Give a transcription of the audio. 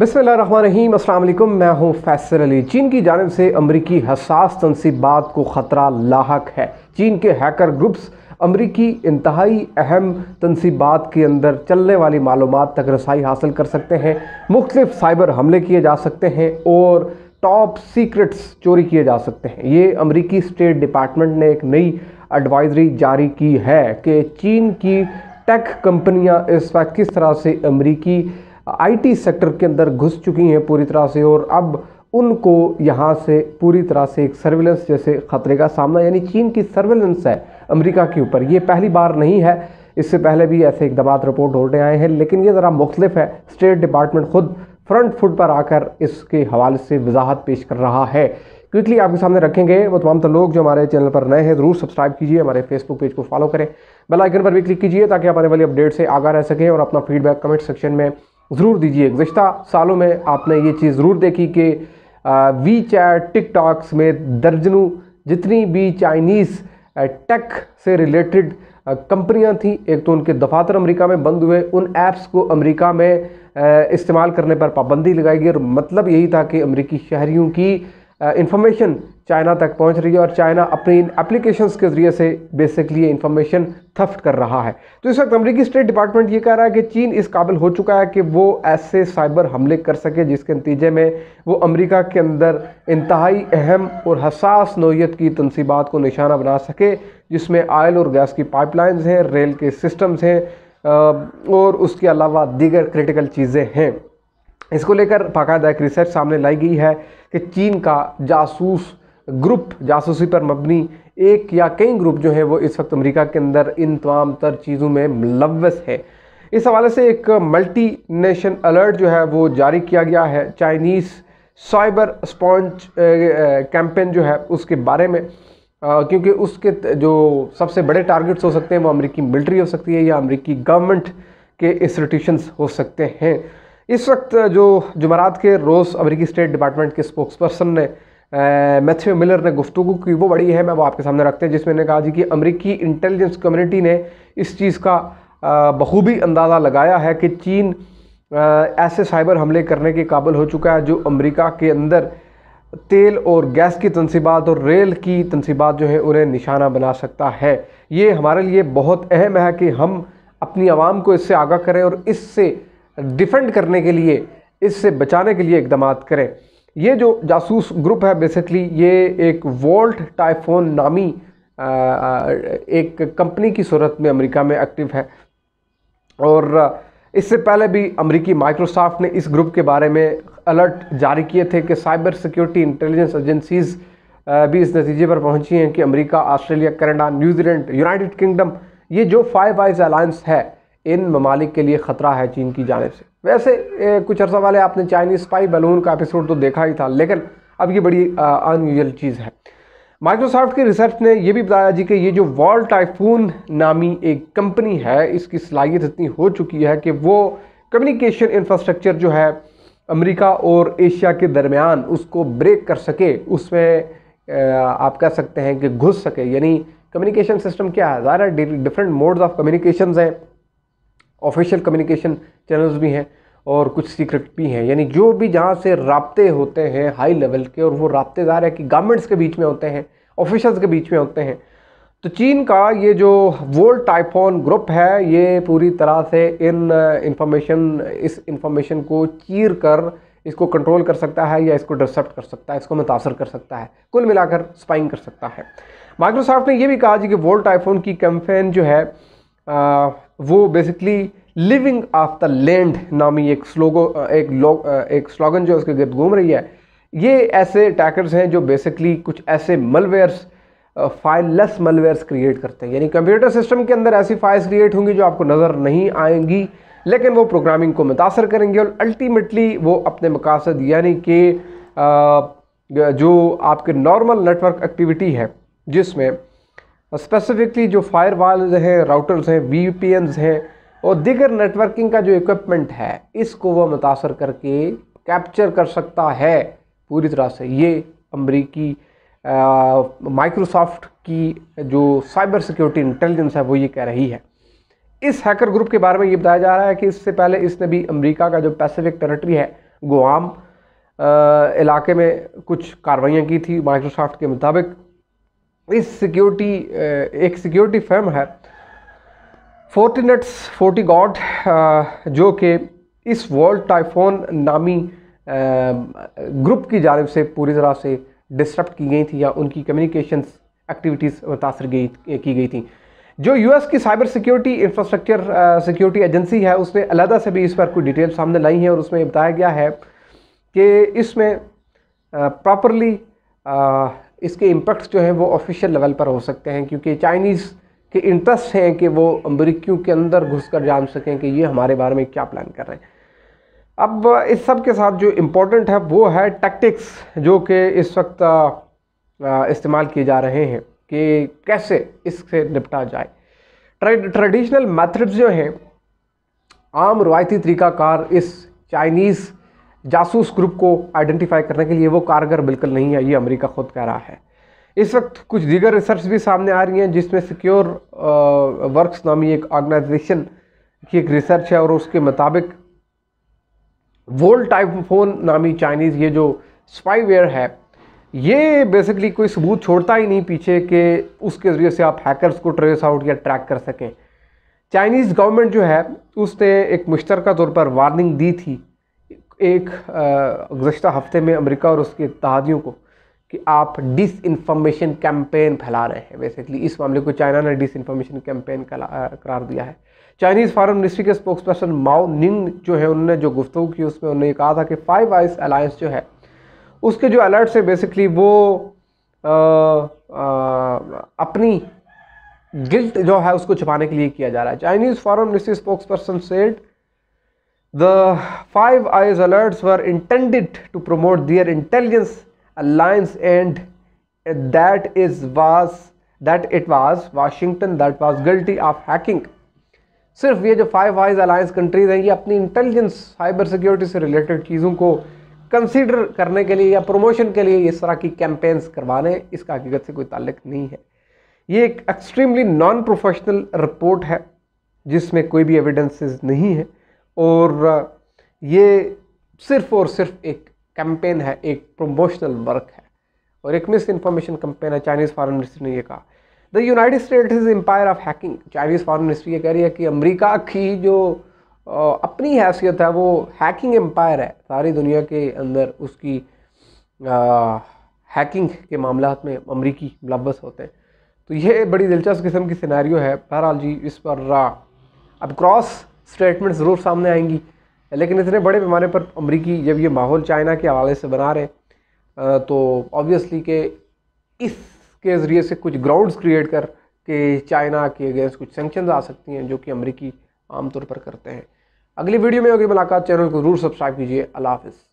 बिसमीम अल्लाम मैं हूं फैसल अली चीन की जानब से अमरीकी हसास तनसीबात को ख़तरा लाक है चीन के हैकर ग्रुप्स अमरीकी इंतहाई अहम तनसीबात के अंदर चलने वाली मालूम तक रसाई हासिल कर सकते हैं मुख्तफ साइबर हमले किए जा सकते हैं और टॉप सीक्रेट्स चोरी किए जा सकते हैं ये अमरीकी स्टेट डिपार्टमेंट ने एक नई एडवाइजरी जारी की है कि चीन की टेक कंपनियाँ इस वक्त किस तरह से अमरीकी आईटी सेक्टर के अंदर घुस चुकी हैं पूरी तरह से और अब उनको यहाँ से पूरी तरह से एक सर्विलेंस जैसे ख़तरे का सामना यानी चीन की सर्विलेंस है अमेरिका के ऊपर ये पहली बार नहीं है इससे पहले भी ऐसे एक दबात रिपोर्ट रहे आए हैं लेकिन ये ज़रा मुख्तफ है स्टेट डिपार्टमेंट खुद फ्रंट फुट पर आकर इसके हवाले से वजाहत पेश कर रहा है क्विकली आपके सामने रखेंगे वो तमाम तो लोग जो हमारे चैनल पर नए हैं ज़रूर सब्सक्राइब कीजिए हमारे फेसबुक पेज को फॉलो करें बेल आइकन पर भी क्लिक कीजिए ताकि आप आने वाली अपडेट से आगा रह सकें और अपना फीडबैक कमेंट सेक्शन में ज़रूर दीजिए गुज्त सालों में आपने ये चीज़ ज़रूर देखी कि वी चैट टिकटॉक्स में दर्जनों जितनी भी चाइनीज़ टेक से रिलेटेड कंपनियां थीं एक तो उनके दफातर अमेरिका में बंद हुए उन ऐप्स को अमेरिका में इस्तेमाल करने पर पाबंदी लगाई गई और मतलब यही था कि अमेरिकी शहरीों की इन्फॉर्मेशन चाइना तक पहुंच रही है और चाइना अपनी इन एप्लीकेशंस के ज़रिए से बेसिकली ये इन्फॉर्मेशन थफ्ट कर रहा है तो इस वक्त अमरीकी स्टेट डिपार्टमेंट ये कह रहा है कि चीन इस काबिल हो चुका है कि वो ऐसे साइबर हमले कर सके जिसके नतीजे में वो अमेरिका के अंदर इंतहाई अहम और हसास नोयत की तनसीबात को निशाना बना सके जिसमें आयल और गैस की पाइपलाइंस हैं रेल के सिस्टम्स हैं और उसके अलावा दीगर क्रिटिकल चीज़ें हैं इसको लेकर बाकायदा एक रिसर्च सामने लाई गई है कि चीन का जासूस ग्रुप जासूसी पर मबनी एक या कई ग्रुप जो है वो इस वक्त अमेरिका के अंदर इन तमाम तर चीज़ों में मुलवस है इस हवाले से एक मल्टी नेशन अलर्ट जो है वो जारी किया गया है चाइनीज़ साइबर स्पॉन्च कैंपेन जो है उसके बारे में क्योंकि उसके जो सबसे बड़े टारगेट्स हो सकते हैं वो अमेरिकी मिलिट्री हो सकती है या अमेरिकी गवर्नमेंट के इंस्टीट्यूशंस हो सकते हैं इस वक्त जो जुमेरात के रोज़ अमेरिकी स्टेट डिपार्टमेंट के स्पोक्स पर्सन ने मैथ्यू मिलर ने गुफ्तु की वो बड़ी है मैं वो आपके सामने रखते हैं जिसमें ने कहा जी कि अमेरिकी इंटेलिजेंस कम्युनिटी ने इस चीज़ का बखूबी अंदाज़ा लगाया है कि चीन ऐसे साइबर हमले करने के काबिल हो चुका है जो अमेरिका के अंदर तेल और गैस की तनसीबात और रेल की तनसीबात जो है उन्हें निशाना बना सकता है ये हमारे लिए बहुत अहम है कि हम अपनी आवाम को इससे आगाह करें और इससे डिफेंड करने के लिए इससे बचाने के लिए इकदाम करें ये जो जासूस ग्रुप है बेसिकली ये एक वॉल्ट टाइफोन नामी एक कंपनी की सूरत में अमेरिका में एक्टिव है और इससे पहले भी अमेरिकी माइक्रोसॉफ्ट ने इस ग्रुप के बारे में अलर्ट जारी किए थे कि साइबर सिक्योरिटी इंटेलिजेंस एजेंसीज़ भी इस नतीजे पर पहुंची हैं कि America Australia Canada New Zealand United Kingdom ये जो फाइव आइज अलायंस है इन ममालिक के लिए ख़तरा है चीन की जानब से वैसे ए, कुछ अर्सा वाले आपने चाइनीज़ स्पाई बलून का एपिसोड तो देखा ही था लेकिन अब ये बड़ी अनयूजल चीज़ है माइक्रोसॉफ्ट के रिसर्च ने यह भी बताया जी कि ये जो वॉल टाइफून नामी एक कंपनी है इसकी सलाहियत इतनी हो चुकी है कि वो कम्युनिकेशन इंफ्रास्ट्रक्चर जो है अमेरिका और एशिया के दरमियान उसको ब्रेक कर सके उसमें आप कह सकते हैं कि घुस सके यानी कम्युनिकेशन सिस्टम क्या है ज़्यादा डिफरेंट मोड्स ऑफ कम्युनिकेशन हैं ऑफिशियल कम्युनिकेशन चैनल्स भी हैं और कुछ सीक्रेट भी हैं यानी जो भी जहाँ से रबते होते हैं हाई लेवल के और वो रबतेदार है कि गवर्नमेंट्स के बीच में होते हैं ऑफिशल्स के बीच में होते हैं तो चीन का ये जो वर्ल्ड टाइफोन ग्रुप है ये पूरी तरह से इन इंफॉर्मेशन uh, इस इंफॉर्मेशन को चीर कर इसको कंट्रोल कर सकता है या इसको डिसप्ट कर सकता है इसको मुतासर कर सकता है कुल मिलाकर स्पाइंग कर सकता है माइक्रोसॉफ्ट ने यह भी कहा कि वर्ल्ड टाइफोन की कैंपेन जो है uh, वो basically living off the land नामी एक स्लोगो एक लोग एक स्लोगन जो उसके गर्द घूम रही है ये ऐसे अटैकर्स हैं जो बेसिकली कुछ ऐसे मलवेयर्स फाइललेस मलवेयर्स क्रिएट करते हैं यानी कंप्यूटर सिस्टम के अंदर ऐसी फाइल्स क्रिएट होंगी जो आपको नज़र नहीं आएंगी लेकिन वो प्रोग्रामिंग को मुतासर करेंगे और अल्टीमेटली वो अपने मकासद यानी कि जो आपके नॉर्मल नेटवर्क एक्टिविटी है जिसमें स्पेसिफिकली जो फायर वाल्स हैं राउटर्स हैं वी हैं और दिगर नेटवर्किंग का जो इक्विपमेंट है इसको वह मुतासर करके कैप्चर कर सकता है पूरी तरह से ये अमरीकी माइक्रोसॉफ्ट की जो साइबर सिक्योरिटी इंटेलिजेंस है वो ये कह रही है इस हैकर ग्रुप के बारे में ये बताया जा रहा है कि इससे पहले इसने भी अमेरिका का जो पैसिफिक टेरिटरी है गुआम इलाके में कुछ कार्रवाइयाँ की थी माइक्रोसॉफ्ट के मुताबिक इस सिक्योरिटी uh, एक सिक्योरिटी फर्म है नट्स फोर्टी गॉड जो कि इस वर्ल्ड टाइफोन नामी ग्रुप uh, की जानब से पूरी तरह से डिस्टर्ब की गई थी या उनकी कम्युनिकेशन एक्टिविटीज़ मुतासर गई की गई थी जो यूएस की Cybersecurity Infrastructure Security Agency है उसने अलहदा से भी इस पर कोई डिटेल सामने लाई है और उसमें बताया गया है कि इसमें प्रॉपरली uh, इसके इम्पैक्ट्स जो हैं वो ऑफिशियल लेवल पर हो सकते हैं क्योंकि चाइनीज़ के इंटरेस्ट हैं कि वो अमरीकियों के अंदर घुस कर जान सकें कि ये हमारे बारे में क्या प्लान कर रहे हैं अब इस सब के साथ जो इम्पोर्टेंट है वो है टैक्टिक्स जो कि इस वक्त इस्तेमाल किए जा रहे हैं कि कैसे इससे निपटा जाए ट्रेडिशनल मेथड्स जो हैं आम रवायती तरीक़ाकार इस चाइनीज़ जासूस ग्रुप को आइडेंटिफाई करने के लिए वो कारगर बिल्कुल नहीं है ये अमेरिका खुद कह रहा है इस वक्त कुछ दीगर रिसर्च भी सामने आ रही हैं जिसमें सिक्योर वर्क्स नामी एक ऑर्गेनाइजेशन की एक रिसर्च है और उसके मुताबिक वोल्ट टाइप फोन नामी चाइनीज़ ये जो स्पाईवेयर है ये बेसिकली कोई सबूत छोड़ता ही नहीं पीछे कि उसके ज़रिए से आप हैकर्स को ट्रेस आउट या ट्रैक कर सकें चाइनीज़ गवर्नमेंट जो है उसने एक मुश्तरक तौर पर वार्निंग दी थी एक गुज्त हफ्ते में अमेरिका और उसके इतिहादियों को कि आप डिस इन्फॉर्मेशन कैम्पेन फैला रहे हैं बेसिकली इस मामले को चाइना ने डिस इन्फॉर्मेशन कैम्पेन करार दिया है चाइनीज़ फॉरन मिनिस्ट्री के स्पोक्स पर्सन माओ निंग जो है उन्होंने जो गुफ्तु की उसमें उन्होंने कहा था कि फाइव आइस अलायंस जो है उसके जो अलर्ट्स हैं बेसिकली वो आ, आ, अपनी गिल्ट जो है उसको छुपाने के लिए किया जा रहा है Chinese foreign ministry spokesperson said The Five Eyes alerts were intended to promote their intelligence alliance and that is was that it was Washington that was guilty of hacking सिर्फ ये जो फाइव आइज अलायंस कंट्रीज हैं ये अपनी intelligence cybersecurity से related चीज़ों को consider करने के लिए या प्रमोशन के लिए इस तरह की कैंपेन्स करवाने इसका हकीकत से कोई ताल्लुक नहीं है ये एक एक्सट्रीमली नॉन प्रोफेशनल रिपोर्ट है जिसमें कोई भी एविडेंसेस नहीं है और ये सिर्फ और सिर्फ एक कैंपेन है एक प्रमोशनल वर्क है और एक मिस इन्फॉर्मेशन कैंपेन है चाइनीज़ फॉरेन मिनिस्ट्री ने यह कहा the United States is empire of hacking Chinese foreign ministry ये कह रही है कि अमेरिका की जो अपनी हैसियत है वो हैकिंग एम्पायर है सारी दुनिया के अंदर उसकी आ, हैकिंग के मामला में अमरीकी मुलवस होते हैं तो ये बड़ी दिलचस्प किस्म की सिनारी है बहरहाल जी इस पर अब क्रॉस स्टेटमेंट ज़रूर सामने आएंगी लेकिन इतने बड़े पैमाने पर अमरीकी जब ये माहौल चाइना के हवाले से बना रहे हैं तो ऑबियसली के इसके ज़रिए से कुछ ग्राउंड्स क्रिएट कर के चाइना के अगेंस्ट कुछ सेंक्शन आ सकती हैं जो कि अमरीकी आमतौर पर करते हैं अगली वीडियो में होगी मुलाकात चैनल को ज़रूर सब्सक्राइब कीजिए अल्लाह हाफिज़